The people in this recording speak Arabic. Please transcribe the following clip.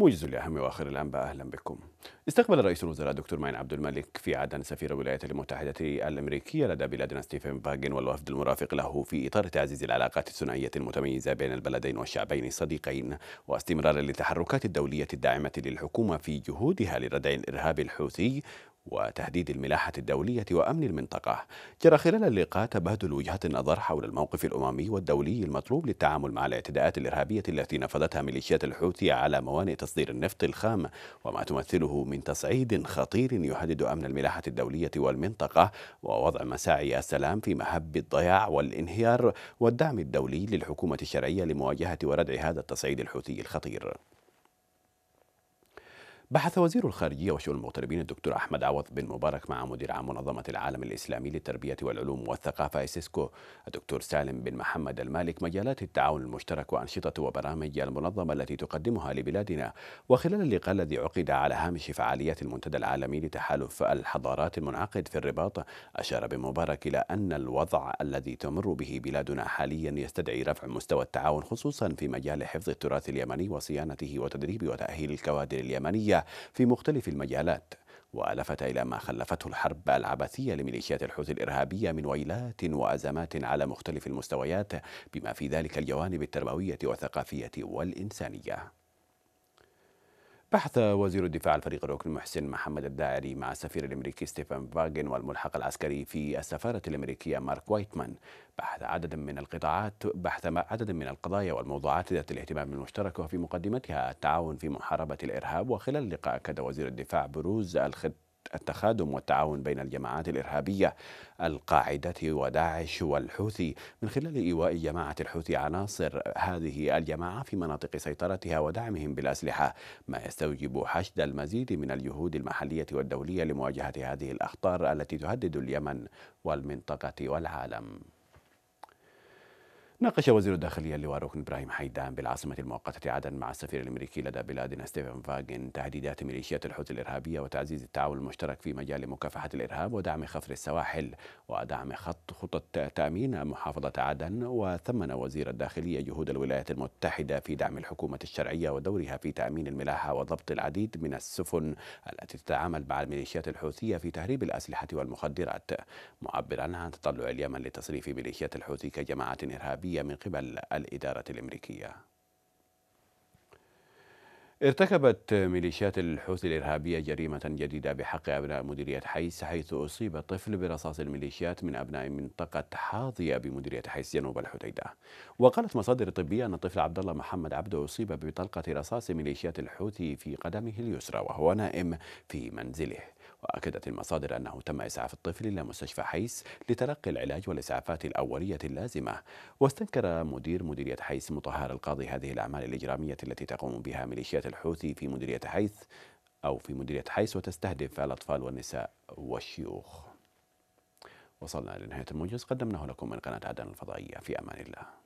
موجز لأهم وآخر الأنباء أهلا بكم استقبل رئيس الوزراء دكتور معين عبد الملك في عدن سفير الولايات المتحدة الأمريكية لدى بلادنا ستيفن فاجن والوفد المرافق له في إطار تعزيز العلاقات الثنائية المتميزة بين البلدين والشعبين الصديقين واستمرارا للتحركات الدولية الداعمة للحكومة في جهودها لردع الإرهاب الحوثي وتهديد الملاحة الدولية وأمن المنطقة جرى خلال اللقاء تبادل وجهات النظر حول الموقف الأممي والدولي المطلوب للتعامل مع الاعتداءات الإرهابية التي نفذتها ميليشيات الحوثي على موانئ تصدير النفط الخام وما تمثله من تصعيد خطير يهدد أمن الملاحة الدولية والمنطقة ووضع مساعي السلام في مهب الضياع والانهيار والدعم الدولي للحكومة الشرعية لمواجهة وردع هذا التصعيد الحوثي الخطير بحث وزير الخارجية وشؤون المغتربين الدكتور أحمد عوض بن مبارك مع مدير عام منظمة العالم الإسلامي للتربية والعلوم والثقافة إسيسكو الدكتور سالم بن محمد المالك مجالات التعاون المشترك وأنشطة وبرامج المنظمة التي تقدمها لبلادنا وخلال اللقاء الذي عقد على هامش فعاليات المنتدى العالمي لتحالف الحضارات المنعقد في الرباط أشار بن مبارك إلى أن الوضع الذي تمر به بلادنا حاليا يستدعي رفع مستوى التعاون خصوصا في مجال حفظ التراث اليمني وصيانته وتدريب وتأهيل الكوادر اليمنية في مختلف المجالات ولفت إلى ما خلفته الحرب العبثية لميليشيات الحوثي الإرهابية من ويلات وأزمات على مختلف المستويات بما في ذلك الجوانب التربوية والثقافية والإنسانية بحث وزير الدفاع الفريق الركن محسن محمد الداعري مع السفير الامريكي ستيفن فاجن والملحق العسكري في السفاره الامريكيه مارك وايتمان بحث عدد من القطاعات بحث عدد من القضايا والموضوعات ذات الاهتمام المشترك وفي مقدمتها التعاون في محاربه الارهاب وخلال اللقاء اكد وزير الدفاع بروز الخط التخادم والتعاون بين الجماعات الإرهابية القاعدة وداعش والحوثي من خلال إيواء جماعة الحوثي عناصر هذه الجماعة في مناطق سيطرتها ودعمهم بالأسلحة ما يستوجب حشد المزيد من الجهود المحلية والدولية لمواجهة هذه الأخطار التي تهدد اليمن والمنطقة والعالم ناقش وزير الداخلية اللواء ركن إبراهيم حيدان بالعاصمة المؤقتة عدن مع السفير الأمريكي لدى بلادنا ستيفن فاجن تهديدات ميليشيات الحوثي الإرهابية وتعزيز التعاون المشترك في مجال مكافحة الإرهاب ودعم خفر السواحل ودعم خط خطط تأمين محافظة عدن وثمن وزير الداخلية جهود الولايات المتحدة في دعم الحكومة الشرعية ودورها في تأمين الملاحة وضبط العديد من السفن التي تتعامل مع الميليشيات الحوثية في تهريب الأسلحة والمخدرات معبرا عن تطلع اليمن لتصريف ميليشيات الحوثي كجماعة إرهابية السعودية من قبل الإدارة الأمريكية ارتكبت ميليشيات الحوثي الإرهابية جريمة جديدة بحق أبناء مديرية حيس حيث أصيب طفل برصاص الميليشيات من أبناء منطقة حاضية بمديرية حيس جنوب الحديدة وقالت مصادر طبية أن الطفل عبد الله محمد عبده أصيب بطلقة رصاص ميليشيات الحوثي في قدمه اليسرى وهو نائم في منزله وأكدت المصادر أنه تم إسعاف الطفل إلى مستشفى حيس لتلقي العلاج والإسعافات الأولية اللازمة واستنكر مدير مديرية حيس مطهر القاضي هذه الأعمال الإجرامية التي تقوم بها ميليشيات الحوثي في مديرية حيس أو في مديرية حيس وتستهدف الأطفال والنساء والشيوخ وصلنا لنهاية الموجز قدمناه لكم من قناة عدن الفضائية في أمان الله